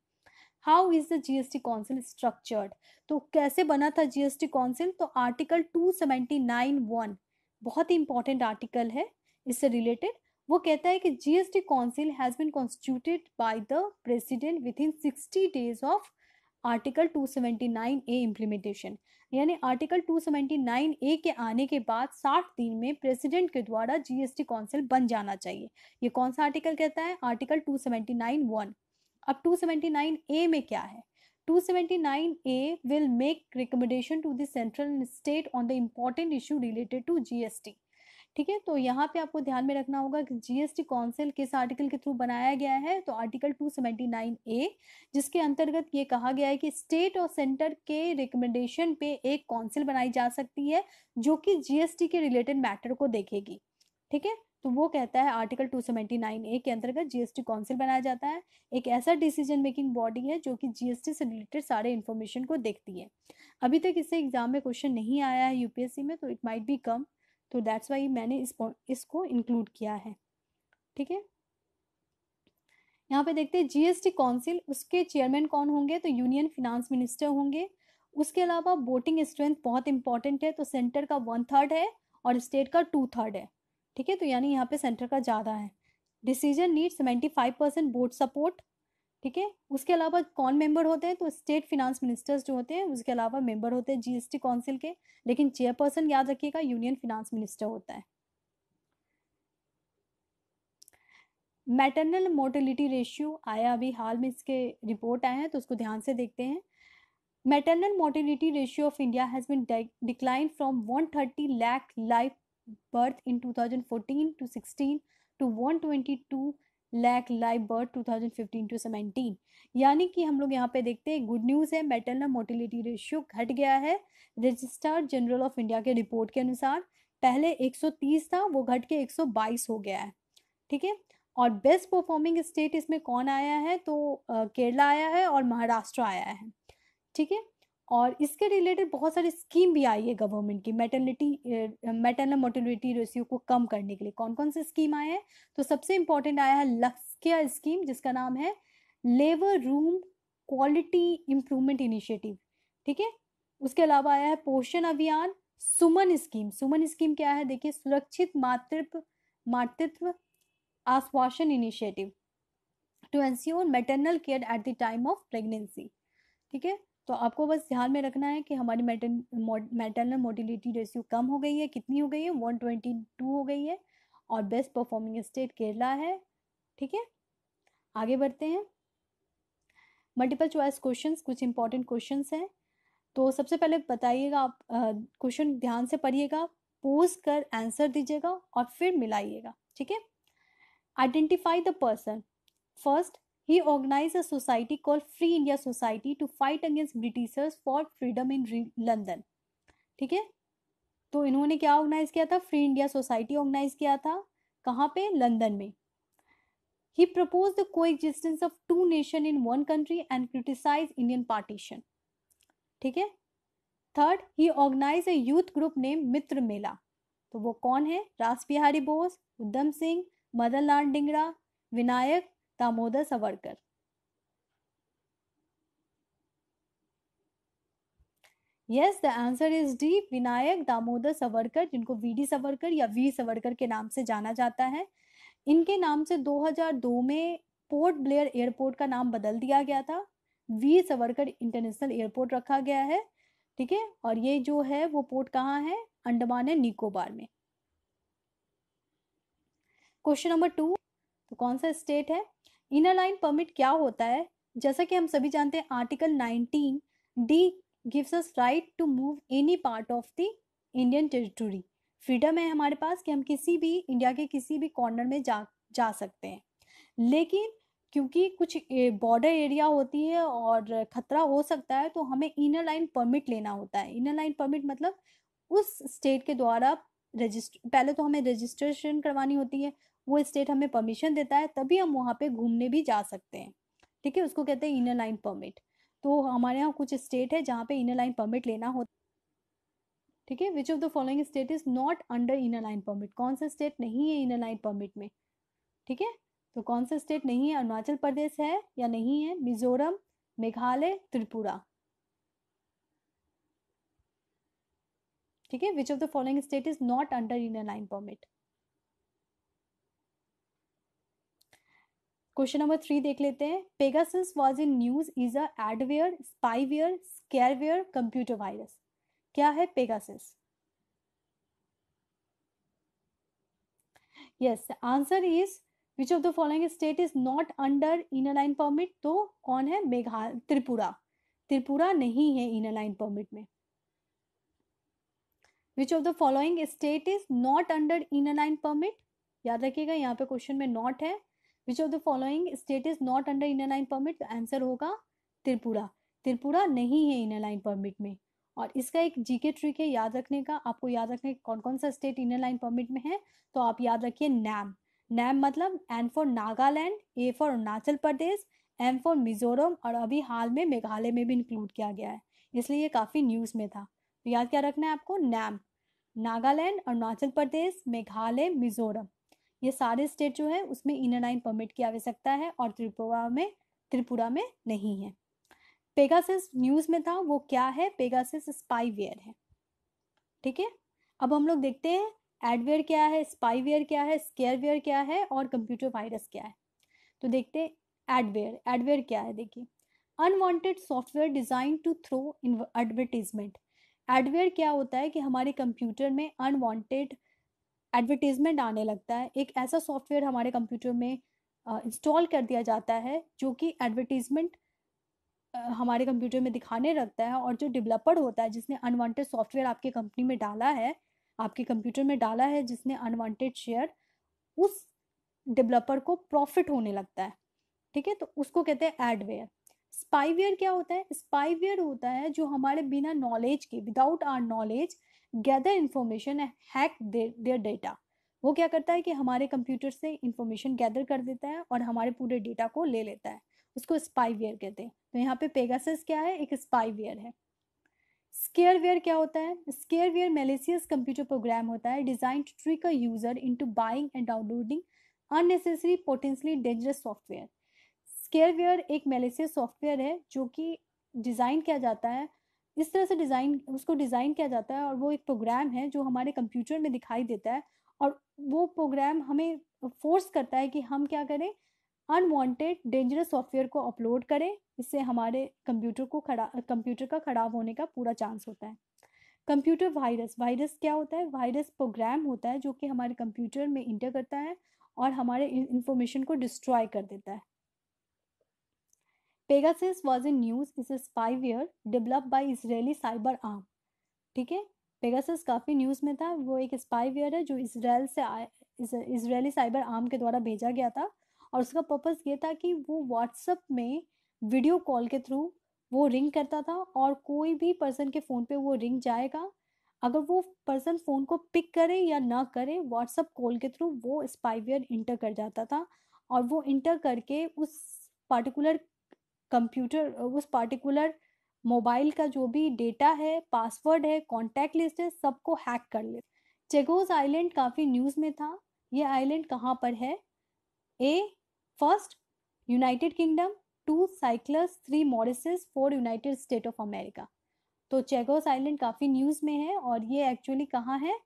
Speaker 1: how is the GST council structured तो कैसे बना था जीएसटी काउंसिल तो article two seventy nine one बहुत ही important article है इससे related वो कहता है कि GST council has been constituted by the president within sixty days of article 279 A implementation यानी आर्टिकल 279 ए के आने के बाद 60 दिन में प्रेसिडेंट के द्वारा जीएसटी काउंसिल बन जाना चाहिए ये कौन सा आर्टिकल कहता है आर्टिकल 279 वन अब 279 ए में क्या है 279 A will make recommendation to the central state on the important issue related to GST ठीक है तो यहाँ पे आपको ध्यान में रखना होगा कि जीएसटी काउंसिल किस आर्टिकल के थ्रू बनाया गया है तो आर्टिकल 279 ए जिसके अंतर्गत ये कहा गया है कि स्टेट और सेंटर के रिकमेंडेशन पे एक काउंसिल बनाई जा सकती है जो कि जीएसटी के रिलेटेड मैटर को देखेगी ठीक है तो वो कहता है आर्टिकल 279 ए के अंतर्गत जीएसटी काउंसिल बनाया जाता है एक ऐसा डिसीजन मेकिंग बॉडी है जो कि जीएसटी से रिलेटेड सारे इन्फॉर्मेशन को देखती है अभी तक इससे एग्जाम में क्वेश्चन नहीं आया है यूपीएससी में तो इट माइट बी कम तो दैट्स वाई मैंने इस इसको इंक्लूड किया है ठीक है यहाँ पे देखते हैं जीएसटी काउंसिल उसके चेयरमैन कौन होंगे तो यूनियन फिनांस मिनिस्टर होंगे उसके अलावा वोटिंग स्ट्रेंथ बहुत इंपॉर्टेंट है तो सेंटर का वन थर्ड है और स्टेट का टू थर्ड है ठीक है तो यानी यहाँ पे सेंटर का ज़्यादा है decision need seventy five percent vote support ठीक है उसके अलावा कौन मेंबर होते हैं तो स्टेट फिनांस मिनिस्टर्स जो होते हैं उसके अलावा मेंबर होते हैं जीएसटी काउंसिल के लेकिन चेयरपर्सन याद रखिएगा यूनियन फिनांस मिनिस्टर होता है मैटरनल मोर्टिलिटी रेशियो आया अभी हाल में इसके रिपोर्ट आए हैं तो उसको ध्यान से देखते हैं maternal mortality ratio of from one thirty lakh life birth in two thousand fourteen to 2014 to one to two lakh live birth fifteen to seventeen यानी कि हम लोग यहाँ पे देखते हैं गुड न्यूज़ है मेटरनल मोटिलिटी रेशियो घट गया है रजिस्ट्रार जनरल ऑफ इंडिया के रिपोर्ट के अनुसार पहले एक सौ तीस था वो घट के एक सौ बाईस हो गया है ठीक है और बेस्ट परफॉर्मिंग स्टेट इसमें कौन आया है तो केरला आया है और महाराष्ट्र आया है ठीक है और इसके रिलेटेड बहुत सारी स्कीम भी आई है गवर्नमेंट की मेटर्निटी मेटर्नल मोटिलिटी रेशियो को कम करने के लिए कौन कौन सी स्कीम आए हैं तो सबसे इम्पोर्टेंट आया है केयर स्कीम जिसका नाम है labour room quality improvement initiative ठीक है उसके अलावा आया है पोषण अभियान सुमन स्कीम सुमन स्कीम क्या है देखिए सुरक्षित Matritva Matritva Aashwasan initiative to ensure maternal care at the time of pregnancy ठीक है तो आपको बस ध्यान में रखना है कि हमारी मेटर्नल मोटिलिटी रेशियो कम हो गई है कितनी हो गई है वन ट्वेंटी टू हो गई है और बेस्ट परफॉर्मिंग स्टेट केरला है ठीक है आगे बढ़ते हैं मल्टीपल चॉइस क्वेश्चंस कुछ इंपॉर्टेंट क्वेश्चंस हैं तो सबसे पहले बताइएगा आप क्वेश्चन ध्यान से पढ़िएगा पोज कर आंसर दीजिएगा और फिर मिलाइएगा ठीक है identify the person first He organized a society called Free India Society to fight against Britishers for freedom in London. ठीक है तो इन्होंने क्या ऑर्गेनाइज किया था फ्री इंडिया सोसाइटी ऑर्गेनाइज किया था कहाँ पे लंदन में ही propose the coexistence of two nation in one country and criticise Indian partition ठीक है third he organise a youth group name Mitra Mela तो वो कौन है Ras Behari Bose Udham Singh Madan Lal Dhingra Vinayak Damodar Savarkar yes the answer is D Vinayak Damodar Savarkar जिनको वी डी सवरकर या वी सवरकर के नाम से जाना जाता है इनके नाम से 2002 में पोर्ट ब्लेयर एयरपोर्ट का नाम बदल दिया गया था वी सवरकर इंटरनेशनल एयरपोर्ट रखा गया है ठीक है और ये जो है वो पोर्ट कहाँ है अंडमान है निकोबार में क्वेश्चन नंबर टू तो कौन सा स्टेट है इनर लाइन परमिट क्या होता है जैसा कि हम सभी जानते हैं article 19 D gives us right to move any part of the Indian territory freedom है हमारे पास कि हम किसी भी इंडिया के किसी भी कॉर्नर में जा जा सकते हैं लेकिन क्योंकि कुछ बॉर्डर एरिया होती है और खतरा हो सकता है तो हमें इनर लाइन परमिट लेना होता है इनर लाइन परमिट मतलब उस स्टेट के द्वारा रजिस्टर पहले तो हमें रजिस्ट्रेशन करवानी होती है वो स्टेट हमें परमिशन देता है तभी हम वहाँ पे घूमने भी जा सकते हैं ठीक है उसको कहते हैं इनर लाइन परमिट तो हमारे यहाँ कुछ स्टेट है जहाँ पे इनर लाइन परमिट लेना होता ठीक है which of the following state is not under inner line permit कौन सा स्टेट नहीं है इनर लाइन परमिट में ठीक है तो कौन सा स्टेट नहीं है अरुणाचल प्रदेश है या नहीं है मिजोरम मेघालय त्रिपुरा ठीक है which of the following state is not under inner line permit question number three देख लेते हैं Pegasus was in news is a adware spyware scareware computer virus क्या है Pegasus yes answer is which of the following state is not under inner line permit तो कौन है मेघालय त्रिपुरा त्रिपुरा नहीं है इनर लाइन परमिट में which of the following state is not under inner line permit याद रखिएगा यहाँ पे क्वेश्चन में नॉट है which of the following state is not under inner line permit answer होगा त्रिपुरा त्रिपुरा नहीं है इनर लाइन परमिट में और इसका एक जीके ट्रिक है याद रखने का आपको याद रखने कौन कौन सा स्टेट इनर लाइन परमिट में है तो आप याद रखिए नैम नैम मतलब N for Nagaland A for Arunachal Pradesh M for Mizoram और अभी हाल में मेघालय में भी इंक्लूड किया गया है इसलिए ये काफ़ी न्यूज़ में था तो याद क्या रखना है आपको नैम नागालैंड अरुणाचल प्रदेश मेघालय मिजोरम ये सारे स्टेट जो है उसमें इनर लाइन परमिट की आवश्यकता है और त्रिपुरा में त्रिपुरा में नहीं है पेगासिस न्यूज में था वो क्या है पेगासिस स्पाईवेयर है ठीक है अब हम लोग देखते हैं एडवेयर क्या है स्पाईवेयर क्या है स्केयरवेयर क्या है और कंप्यूटर वायरस क्या है तो देखते हैं एडवेयर एडवेयर क्या है देखिए unwanted software design to throw in advertisement adware क्या होता है कि हमारे कंप्यूटर में अनवांटेड एडवर्टीज़मेंट आने लगता है एक ऐसा सॉफ्टवेयर हमारे कंप्यूटर में इंस्टॉल कर दिया जाता है जो कि एडवर्टीज़मेंट हमारे कंप्यूटर में दिखाने लगता है और जो डेवलपर होता है जिसने अनवांटेड सॉफ्टवेयर आपके कंपनी में डाला है आपके कंप्यूटर में डाला है जिसने अनवांटेड शेयर उस डेवलपर को प्रॉफिट होने लगता है ठीक है तो उसको कहते हैं एडवेयर स्पाईवेयर क्या होता है स्पाईवेयर होता है जो हमारे बिना नॉलेज के without our knowledge gather information and hack their data वो क्या करता है कि हमारे कंप्यूटर से इंफॉर्मेशन गैदर कर देता है और हमारे पूरे डेटा को ले लेता है उसको स्पाईवेयर कहते हैं तो यहाँ पे पेगासस क्या है एक स्पाईवेयर है स्केयरवेयर क्या होता है स्केयरवेयर मेलेसियस कंप्यूटर प्रोग्राम होता है design to trick a user to buying and downloading unnecessary potentially dangerous software scareware एक मेलेसियस सॉफ्टवेयर है जो कि डिज़ाइन किया जाता है इस तरह से डिज़ाइन उसको डिज़ाइन किया जाता है और वो एक प्रोग्राम है जो हमारे कंप्यूटर में दिखाई देता है और वो प्रोग्राम हमें फोर्स करता है कि हम क्या करें अनवांटेड डेंजरस सॉफ्टवेयर को अपलोड करें इससे हमारे कंप्यूटर को खड़ा कंप्यूटर का खराब होने का पूरा चांस होता है कंप्यूटर वायरस वायरस क्या होता है वायरस प्रोग्राम होता है जो कि हमारे कंप्यूटर में इंटर करता है और हमारे इंफॉर्मेशन को डिस्ट्रॉय कर देता है Pegasus was in news is is five year develop by Israeli cyber arm ठीक है पेगासिस काफ़ी न्यूज़ में था वो एक स्पाइवियर है जो इसराइल से इसराइली साइबर आर्म के द्वारा भेजा गया था और उसका पर्पस ये था कि वो व्हाट्सअप में वीडियो कॉल के थ्रू वो रिंग करता था और कोई भी पर्सन के फ़ोन पे वो रिंग जाएगा अगर वो पर्सन फ़ोन को पिक करे या ना करे व्हाट्सअप कॉल के थ्रू वो स्पाइवियर इंटर कर जाता था और वो इंटर करके उस पार्टिकुलर कंप्यूटर उस पार्टिकुलर मोबाइल का जो भी डेटा है पासवर्ड है कॉन्टैक्ट लिस्ट है सबको हैक कर ले चेगोज आइलैंड काफ़ी न्यूज़ में था ये आइलैंड कहाँ पर है A first United Kingdom two Cyprus three Mauritius four United States of America तो चेगोस आइलैंड काफ़ी न्यूज़ में है और ये एक्चुअली कहाँ है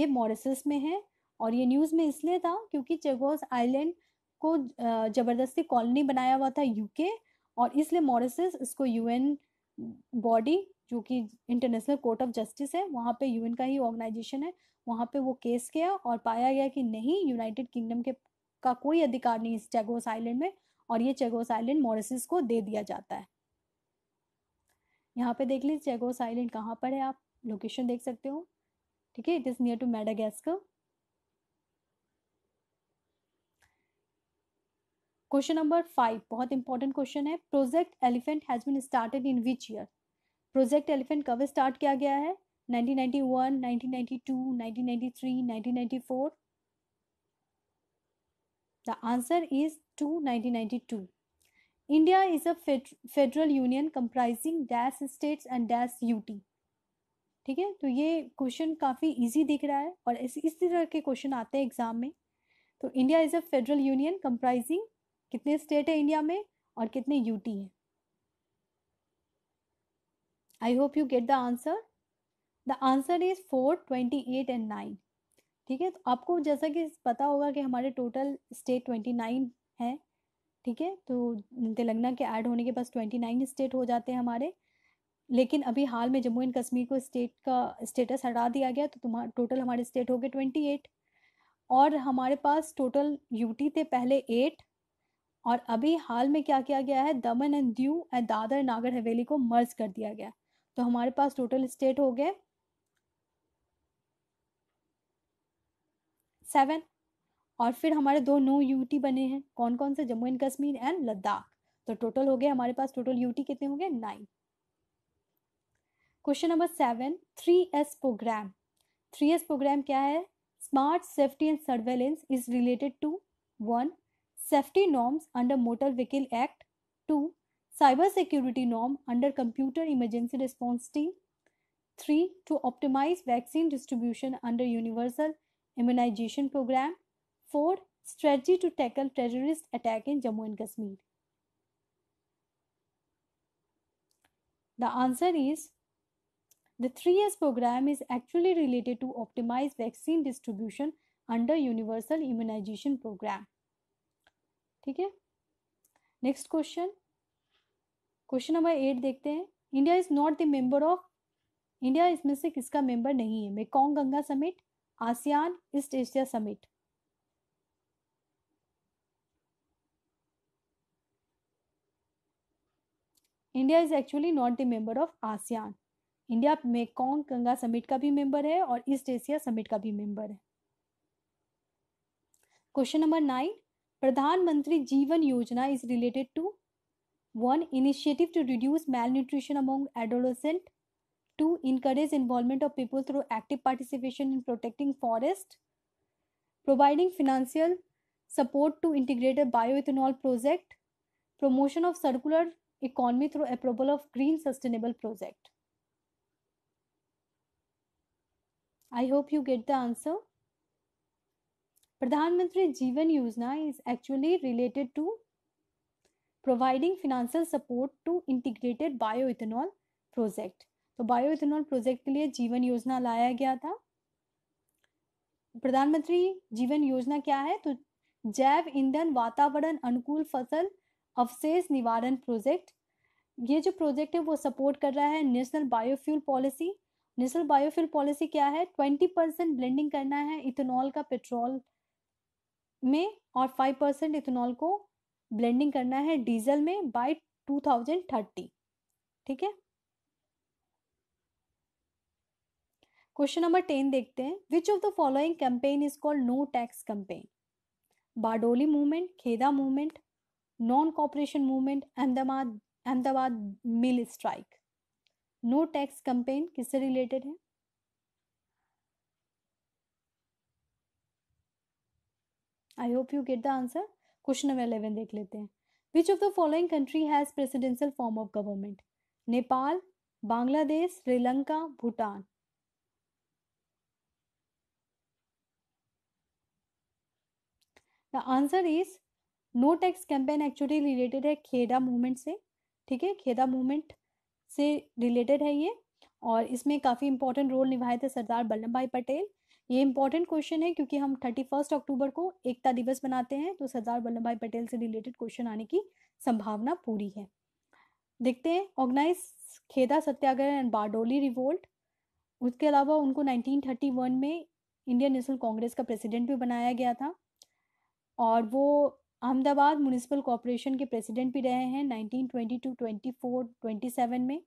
Speaker 1: ये मॉरिसस में है और ये न्यूज़ में इसलिए था क्योंकि चेगोस आइलैंड को ज़बरदस्ती कॉलोनी बनाया हुआ था यूके और इसलिए मॉरिसस इसको यूएन बॉडी जो कि इंटरनेशनल कोर्ट ऑफ जस्टिस है वहाँ पे यूएन का ही ऑर्गेनाइजेशन है वहाँ पे वो केस किया और पाया गया कि नहीं यूनाइटेड किंगडम के का कोई अधिकार नहीं इस चेगोस आइलैंड में और ये चेगोस आइलैंड मॉरिसस को दे दिया जाता है यहाँ पे देख लीजिए चेगोस आइलैंड कहाँ पर है आप लोकेशन देख सकते हो ठीक है it is near to Madagascar question number five बहुत इंपॉर्टेंट क्वेश्चन है project elephant has been started in which year project elephant कब स्टार्ट किया गया है 1991, 1992, 1993, 1994. The answer is 2, 1992. India is a federal union comprising dash states and dash UT. ठीक है तो ये क्वेश्चन काफ़ी इजी दिख रहा है और इस इस तरह के क्वेश्चन आते हैं एग्जाम में तो India is a federal union comprising कितने स्टेट है इंडिया में और कितने यूटी हैं I hope you get the answer the answer is four twenty eight and nine ठीक है तो आपको जैसा कि पता होगा कि हमारे टोटल स्टेट ट्वेंटी नाइन है ठीक है तो तेलंगाना के ऐड होने के पास ट्वेंटी नाइन स्टेट हो जाते हैं हमारे लेकिन अभी हाल में जम्मू एंड कश्मीर को स्टेट का स्टेटस हटा दिया गया तो तुम्हारा टोटल हमारे स्टेट हो गए ट्वेंटी एट और हमारे पास टोटल यूटी थे पहले एट और अभी हाल में क्या किया गया है दमन एंड दीव एंड दादर नागर हवेली को मर्ज कर दिया गया तो हमारे पास टोटल स्टेट हो गए सेवन और फिर हमारे दो नो यूटी बने हैं कौन कौन से जम्मू एंड कश्मीर एंड लद्दाख तो टोटल हो गए हमारे पास टोटल यूटी कितने हो गए nine question number seven three S program three S program क्या है smart safety and surveillance is related to one safety norms under Motor Vehicle Act, 2. Cybersecurity norm under Computer Emergency Response Team, 3. To optimize vaccine distribution under Universal Immunization Program, 4. Strategy to tackle terrorist attack in Jammu and Kashmir. The answer is the 3S program is actually related to optimize vaccine distribution under Universal Immunization Program. ठीक है next question question number eight देखते हैं India is not the member of India इसमें से किसका मेंबर नहीं है Mekong Ganga summit ASEAN east Asia summit India is actually not the member of ASEAN India Mekong Ganga summit का भी मेंबर है और ईस्ट एशिया समिट का भी मेंबर है क्वेश्चन नंबर नाइन प्रधानमंत्री जीवन Yojana is related to one initiative to reduce malnutrition among adolescent to encourage involvement of people through active participation in protecting forest providing financial support to integrated bio ethanol project promotion of circular economy through approval of green sustainable project I hope you get the answer Pradhan Mantri जीवन Yojana is actually related to providing financial support to integrated bio ethanol project तो bio ethanol project के लिए जीवन योजना लाया गया था प्रधानमंत्री जीवन योजना क्या है तो जैव ईंधन वातावरण अनुकूल फसल अवशेष निवारण प्रोजेक्ट ये जो प्रोजेक्ट है वो सपोर्ट कर रहा है national biofuel policy national biofuel policy क्या है ट्वेंटी परसेंट ब्लेंडिंग करना है इथेनॉल का पेट्रोल में और फाइव परसेंट इथेनॉल को ब्लेंडिंग करना है डीजल में बाय टू थाउजेंड थर्टी ठीक है क्वेश्चन नंबर टेन देखते हैं which of the following campaign is called no tax campaign Bardoli movement Kheda movement non cooperation movement Ahmedabad Ahmedabad mill strike no tax campaign किससे related है I hope you get the answer question number eleven देख लेते हैं which of the following country has presidential form of government Nepal Bangladesh Sri Lanka Bhutan the answer is no tax campaign actually related है Kheda movement से ठीक है Kheda movement से रिलेटेड है ये और इसमें काफ़ी इंपॉर्टेंट रोल निभाए थे सरदार वल्लभ भाई पटेल ये इंपॉर्टेंट क्वेश्चन है क्योंकि हम थर्टी फर्स्ट अक्टूबर को एकता दिवस बनाते हैं तो सरदार वल्लभ भाई पटेल से रिलेटेड क्वेश्चन आने की संभावना पूरी है देखते हैं organise Kheda satyagraha and Bardoli revolt उसके अलावा उनको 1931 में इंडियन नेशनल कांग्रेस का प्रेसिडेंट भी बनाया गया था और वो अहमदाबाद म्यूनिसिपल कॉरपोरेशन के प्रेसिडेंट भी रहे हैं 1922, 24, 27 में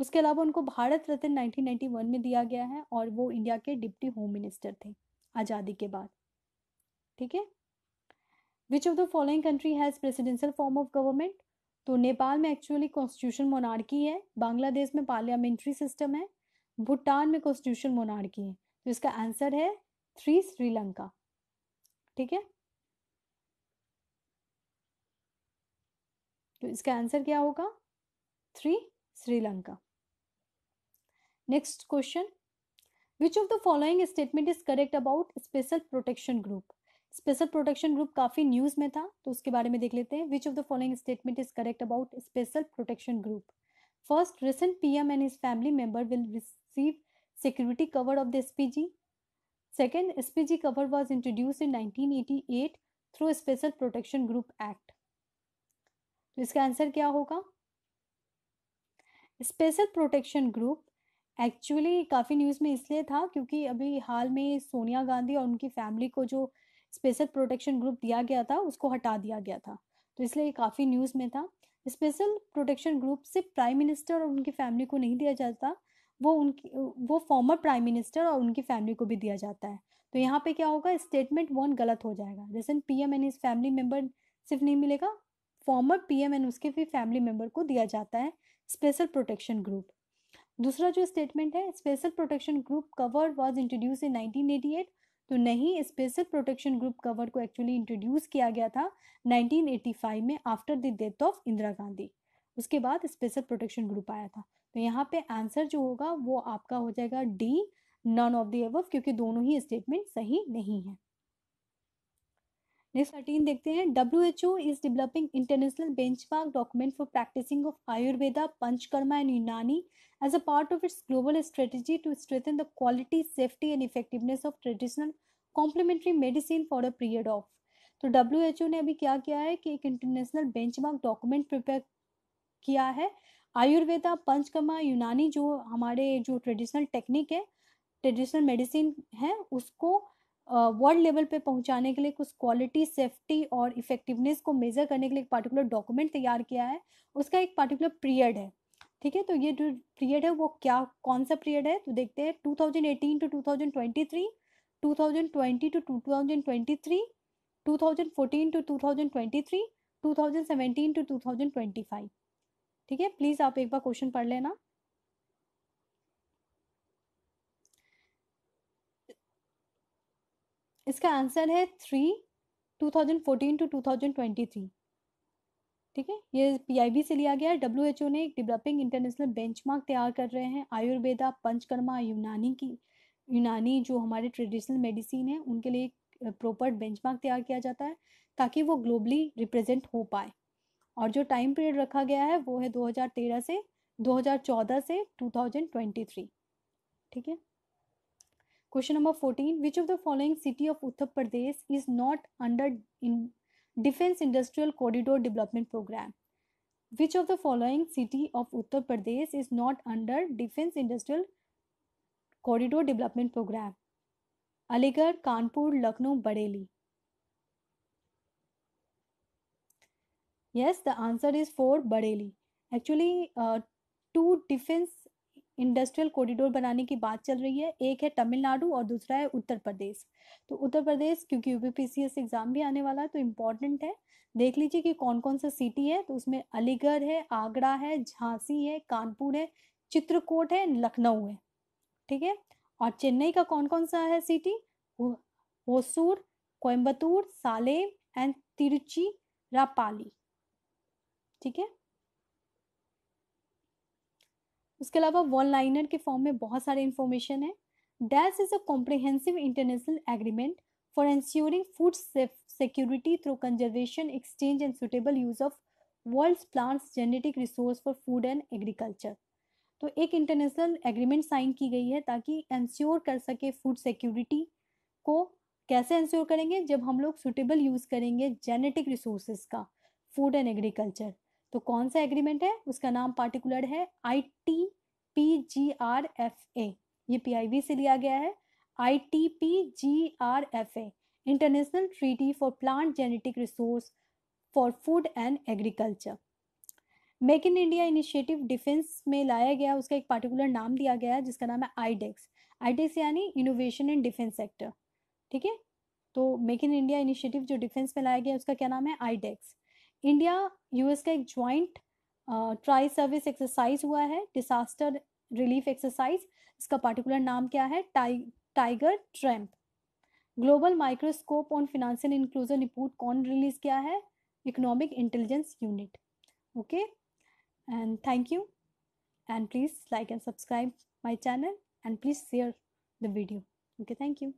Speaker 1: उसके अलावा उनको भारत रत्न 1991 में दिया गया है और वो इंडिया के डिप्टी होम मिनिस्टर थे आज़ादी के बाद ठीक है which of the following country has presidential form of government तो नेपाल में एक्चुअली कॉन्स्टिट्यूशन मोनार्की है बांग्लादेश में पार्लियामेंट्री सिस्टम है भूटान में कॉन्स्टिट्यूशन मोनार्की है तो इसका आंसर है थ्री श्रीलंका ठीक है तो इसका आंसर क्या होगा three Sri Lanka next question which of the following statement is correct about special protection group special protection group काफी न्यूज में था तो उसके बारे में देख लेते हैं which of the following statement is correct about special protection group first recent PM and his family member will receive security security cover of the SPG. Second, cover was introduce in nineteen eighty eight through special protection group act इसका answer क्या होगा special protection group actually काफ़ी news में इसलिए था क्योंकि अभी हाल में सोनिया गांधी और उनकी फैमिली को जो स्पेशल प्रोटेक्शन ग्रुप दिया गया था उसको हटा दिया गया था तो इसलिए काफ़ी न्यूज़ में था स्पेशल प्रोटेक्शन ग्रुप सिर्फ प्राइम मिनिस्टर और उनकी फैमिली को नहीं दिया जाता वो उनकी वो फॉर्मर प्राइम मिनिस्टर और उनकी फैमिली को भी दिया जाता है तो यहाँ पे क्या होगा स्टेटमेंट वन गलत हो जाएगा जैसे P M and his family member सिर्फ नहीं मिलेगा फॉर्मर पी एम एंड उसके भी फैमिली मेम्बर को दिया जाता है स्पेशल प्रोटेक्शन ग्रुप दूसरा जो स्टेटमेंट है special protection group cover was introduce in 1988 तो नहीं स्पेशल प्रोटेक्शन ग्रुप कवर को एक्चुअली इंट्रोड्यूस किया गया था 1985 में after the death of Indira Gandhi उसके बाद स्पेशल प्रोटेक्शन ग्रुप आया था तो यहाँ पे आंसर जो होगा वो आपका हो जाएगा डी नॉन ऑफ दी एव क्योंकि दोनों ही स्टेटमेंट सही नहीं है नेक्स्ट थर्टीन देखते हैं W H O is developing international benchmark document for practising of Ayurveda Panchakarma and Unani as a part of its global strategy to strengthen the quality safety and effectiveness of traditional complementary medicine for a period of तो W H O ने अभी क्या किया है कि एक international benchmark document prepare किया है आयुर्वेदा पंचकर्मा यूनानी जो हमारे जो ट्रेडिशनल टेक्निक है ट्रेडिशनल मेडिसिन है उसको वर्ल्ड लेवल पे पहुंचाने के लिए कुछ क्वालिटी सेफ्टी और इफेक्टिवनेस को मेज़र करने के लिए एक पार्टिकुलर डॉक्यूमेंट तैयार किया है उसका एक पार्टिकुलर पीरियड है ठीक है तो ये जो पीरियड है वो क्या कौन सा पीरियड है तो देखते हैं two eighteen to twenty three two thousand twenty two twenty three to two two two two two five ठीक है प्लीज़ आप एक बार क्वेश्चन पढ़ लेना इसका आंसर है three two thousand fourteen to two thousand twenty three ठीक है ये पीआईबी से लिया गया है डब्ल्यू एच ओ ने एक डेवलपिंग इंटरनेशनल बेंचमार्क तैयार कर रहे हैं आयुर्वेदा पंचकर्मा यूनानी की यूनानी जो हमारे ट्रेडिशनल मेडिसिन है उनके लिए एक प्रॉपर बेंचमार्क तैयार किया जाता है ताकि वो ग्लोबली रिप्रेजेंट हो पाए और जो टाइम पीरियड रखा गया है वो है 2013 से 2014 से 2023 ठीक है Question number 14 Which of the following city of Uttar Pradesh is not under in Defense Industrial Corridor Development Program? Which of the following city of Uttar Pradesh is not under Defense Industrial Corridor Development Program? Aligarh, Kanpur, Lucknow, Bareilly. Yes, the answer is for Bareilly. Actually, uh, two defense industrial corridor बनाने की बात चल रही है एक है तमिलनाडु और दूसरा है उत्तर प्रदेश तो उत्तर प्रदेश क्योंकि यू पी एग्ज़ाम भी आने वाला है तो इम्पॉर्टेंट है देख लीजिए कि कौन कौन सा सिटी है तो उसमें अलीगढ़ है आगरा है झांसी है कानपुर है चित्रकूट है लखनऊ है ठीक है और चेन्नई का कौन कौन सा है city Hosur Coimbatore Salem and Tiruchirappalli ठीक है उसके अलावा वन लाइनर के फॉर्म में बहुत सारे इन्फॉर्मेशन है this is a comprehensive international agreement for ensuring food security through conservation exchange and suitable use of world plants genetic resource for food and agriculture तो एक इंटरनेशनल एग्रीमेंट साइन की गई है ताकि इंश्योर कर सके फूड सिक्योरिटी को कैसे इंश्योर करेंगे जब हम लोग सुटेबल यूज़ करेंगे जेनेटिक रिसोर्सेज का फूड एंड एग्रीकल्चर तो कौन सा एग्रीमेंट है उसका नाम पार्टिकुलर है I T P G R F A ये पी आई बी से लिया गया है I T P G R F A international treaty for plant genetic resource for food and agriculture make in India initiative defence में लाया गया उसका एक पार्टिकुलर नाम दिया गया है जिसका नाम है आईडेक्स आईडेक्स e e यानी इनोवेशन इन डिफेंस सेक्टर ठीक है तो मेक इन इंडिया इनिशिएटिव जो डिफेंस में लाया गया उसका क्या नाम है आईडेक्स इंडिया यूएस का एक ज्वाइंट ट्राई सर्विस एक्सरसाइज हुआ है डिसास्टर रिलीफ एक्सरसाइज इसका पार्टिकुलर नाम क्या है टाइ tiger triumph global microscope on financial inclusion report कौन रिलीज किया है economic intelligence unit okay and thank you and please like and subscribe my channel and please share the video okay thank you